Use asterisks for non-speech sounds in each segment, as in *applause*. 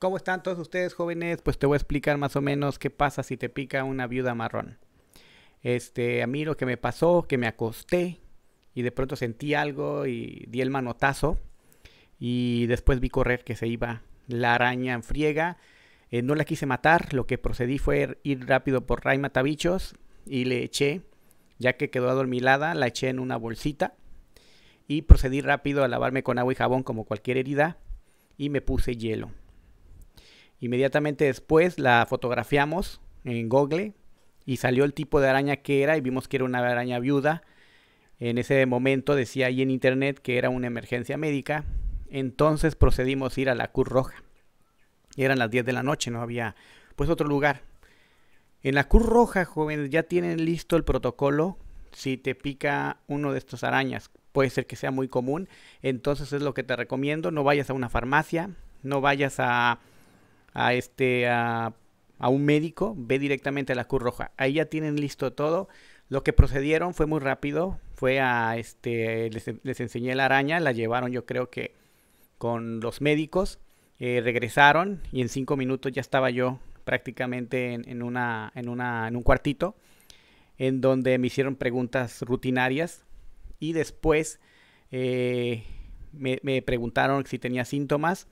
¿Cómo están todos ustedes jóvenes? Pues te voy a explicar más o menos qué pasa si te pica una viuda marrón. Este, a mí lo que me pasó, que me acosté y de pronto sentí algo y di el manotazo y después vi correr que se iba la araña en friega. Eh, no la quise matar, lo que procedí fue er, ir rápido por Ray y le eché, ya que quedó adormilada, la eché en una bolsita y procedí rápido a lavarme con agua y jabón como cualquier herida y me puse hielo. Inmediatamente después la fotografiamos en Google y salió el tipo de araña que era y vimos que era una araña viuda. En ese momento decía ahí en internet que era una emergencia médica. Entonces procedimos a ir a la Cruz Roja. Eran las 10 de la noche, no había pues otro lugar. En la Cruz Roja, jóvenes, ya tienen listo el protocolo. Si te pica uno de estas arañas, puede ser que sea muy común. Entonces es lo que te recomiendo. No vayas a una farmacia, no vayas a a, este, a, a un médico, ve directamente a la Cruz Roja. Ahí ya tienen listo todo. Lo que procedieron fue muy rápido. Fue a, este, les, enseñé la araña, la llevaron yo creo que con los médicos. Eh, regresaron y en cinco minutos ya estaba yo prácticamente en, una, en, una, en un cuartito en donde me hicieron preguntas rutinarias y después eh, me preguntaron si tenía síntomas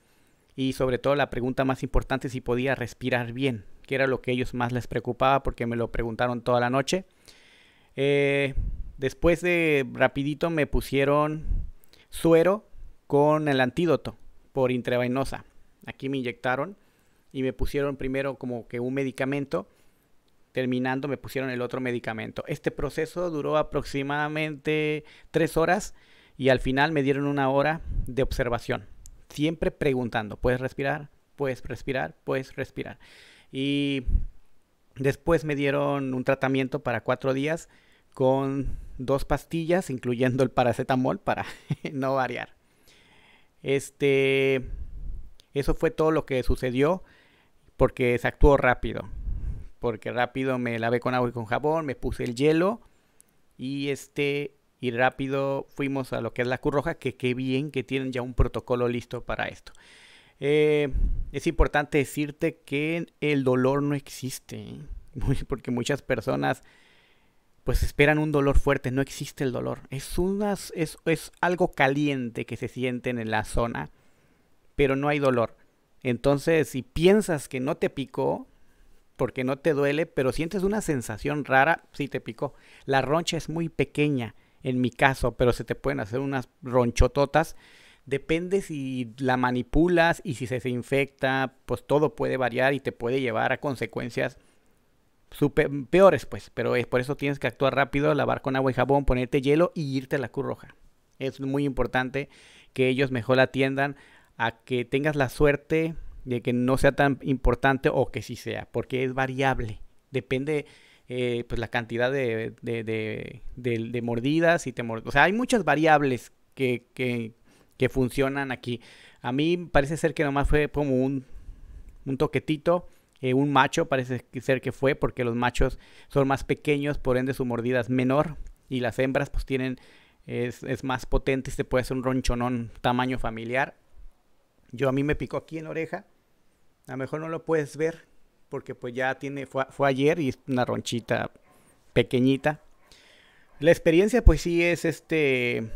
y sobre todo la pregunta más importante si podía respirar bien, que era lo que ellos más les preocupaba porque me lo preguntaron toda la noche. Eh, después de rapidito me pusieron suero con el antídoto por intravenosa. Aquí me inyectaron y me pusieron primero como que un medicamento, terminando me pusieron el otro medicamento. Este proceso duró aproximadamente tres horas y al final me dieron una hora de observación siempre preguntando, ¿puedes respirar? ¿Puedes respirar? ¿Puedes respirar? Y después me dieron un tratamiento para cuatro días con dos pastillas, incluyendo el paracetamol, para *laughs* no variar. Este, eso fue todo lo que sucedió porque se actuó rápido. Porque rápido me lavé con agua y con jabón, me puse el hielo y este y rápido fuimos a lo que es la Cruz Roja, que qué bien que tienen ya un protocolo listo para esto. Eh, es importante decirte que el dolor no existe, ¿eh? *laughs* porque muchas personas pues esperan un dolor fuerte, no existe el dolor. Es, unas, es, algo caliente que se siente en la zona, pero no hay dolor. Entonces, si piensas que no te picó, porque no te duele, pero sientes una sensación rara, sí te picó. La roncha es muy pequeña en mi caso, pero se te pueden hacer unas ronchototas. Depende si la manipulas y si se, infecta, pues todo puede variar y te puede llevar a consecuencias peores, pues. Pero es por eso tienes que actuar rápido, lavar con agua y jabón, ponerte hielo y irte a la Cruz Roja. Es muy importante que ellos mejor atiendan a que tengas la suerte de que no sea tan importante o que sí sea, porque es variable. Depende eh, pues la cantidad de, de, mordidas y te O sea, hay muchas variables que, que, funcionan aquí. A mí parece ser que nomás fue como un, un toquetito. Eh, un macho parece ser que fue porque los machos son más pequeños, por ende su mordida es menor y las hembras pues tienen, es, más potente y se puede hacer un ronchonón tamaño familiar. Yo a mí me picó aquí en la oreja. A lo mejor no lo puedes ver, porque pues ya tiene, fue, ayer y es una ronchita pequeñita. La experiencia pues sí es este,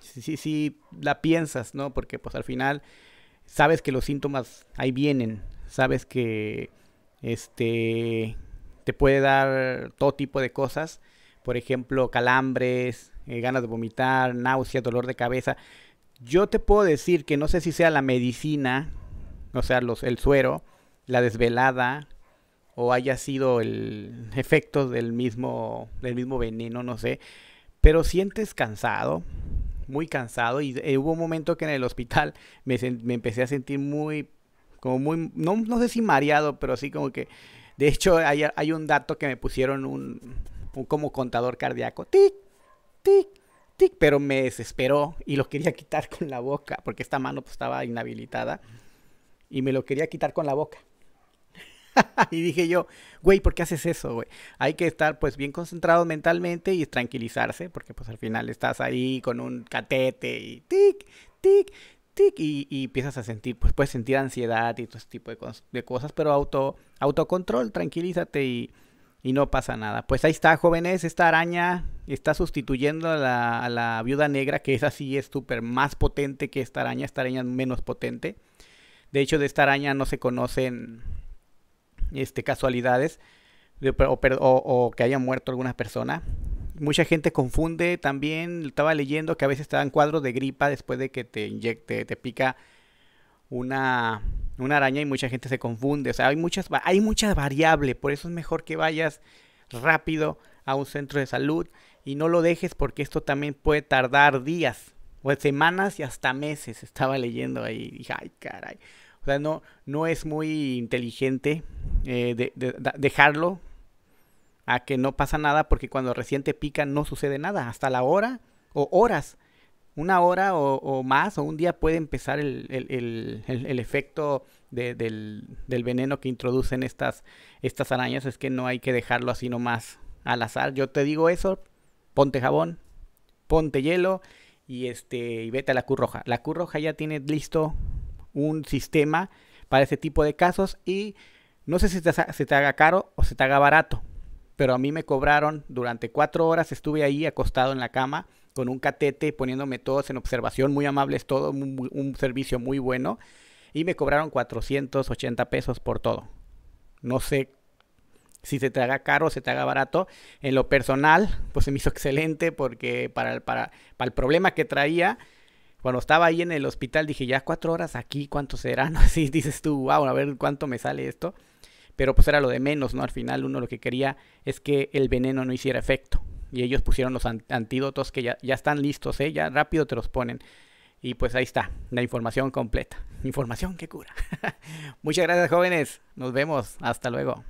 sí, sí, la piensas, ¿no? Porque pues al final sabes que los síntomas ahí vienen, sabes que este, te puede dar todo tipo de cosas, por ejemplo, calambres, eh, ganas de vomitar, náuseas, dolor de cabeza. Yo te puedo decir que no sé si sea la medicina, o sea, los, el suero, la desvelada o haya sido el *laughs* efecto del mismo, del mismo veneno, no sé, pero sientes cansado, muy cansado y eh, hubo un momento que en el hospital *laughs* me, me, empecé a sentir muy, como muy, no, sé si mareado, pero sí como que, de hecho hay, un dato que me pusieron un, como contador cardíaco, tic, tic, tic, pero me desesperó y lo quería *laughs* quitar con la boca porque esta mano pues, estaba inhabilitada y me lo quería quitar con la boca. *laughs* y dije yo, güey, ¿por qué haces eso, güey? Hay que estar pues bien concentrado mentalmente y tranquilizarse, porque pues al final estás ahí con un catete y tic, tic, tic, y, empiezas a sentir, pues puedes sentir ansiedad y todo ese tipo de, cosas, pero auto, autocontrol, tranquilízate y, no pasa nada. Pues ahí está, jóvenes, esta araña está sustituyendo a la, a la viuda negra, que es así es súper más potente que esta araña, esta araña es menos potente. De hecho, de esta araña no se conocen este, casualidades o, que haya muerto alguna persona Mucha gente confunde también, estaba leyendo que a veces te dan cuadros de gripa después de que te inyecte, te pica una, araña y mucha gente se confunde. O sea, hay muchas, hay muchas variables, por eso es mejor que vayas rápido a un centro de salud y no lo dejes porque esto también puede tardar días o semanas y hasta meses. Estaba leyendo ahí y dije, ay, caray. O sea, no, no es muy inteligente eh, de, dejarlo a que no pasa nada porque cuando reciente pica no sucede nada, hasta la hora o horas. Una hora o, más o un día puede empezar el, efecto del, veneno que introducen estas, estas arañas. Es que no hay que dejarlo así nomás al azar. Yo te digo eso, ponte jabón, ponte hielo y, este, y vete a la curroja, La curroja Roja ya tiene listo un sistema para ese tipo de casos y no sé si te, se te haga caro o se te haga barato, pero a mí me cobraron durante cuatro horas, estuve ahí acostado en la cama con un catete, poniéndome todos en observación, muy amables todo, un, servicio muy bueno, y me cobraron 480 pesos por todo. No sé si se te haga caro, o se te haga barato. En lo personal, pues se me hizo excelente porque para, para el problema que traía, cuando estaba ahí en el hospital dije, ya cuatro horas aquí, ¿cuánto será? *laughs* No, así dices tú, wow, a ver cuánto me sale esto pero pues era lo de menos, ¿no? Al final uno lo que quería es que el veneno no hiciera efecto. Y ellos pusieron los antídotos que ya, ya están listos, ¿eh? Ya rápido te los ponen. Y pues ahí está, la información completa. Información que cura. *laughs* Muchas gracias jóvenes. Nos vemos. Hasta luego.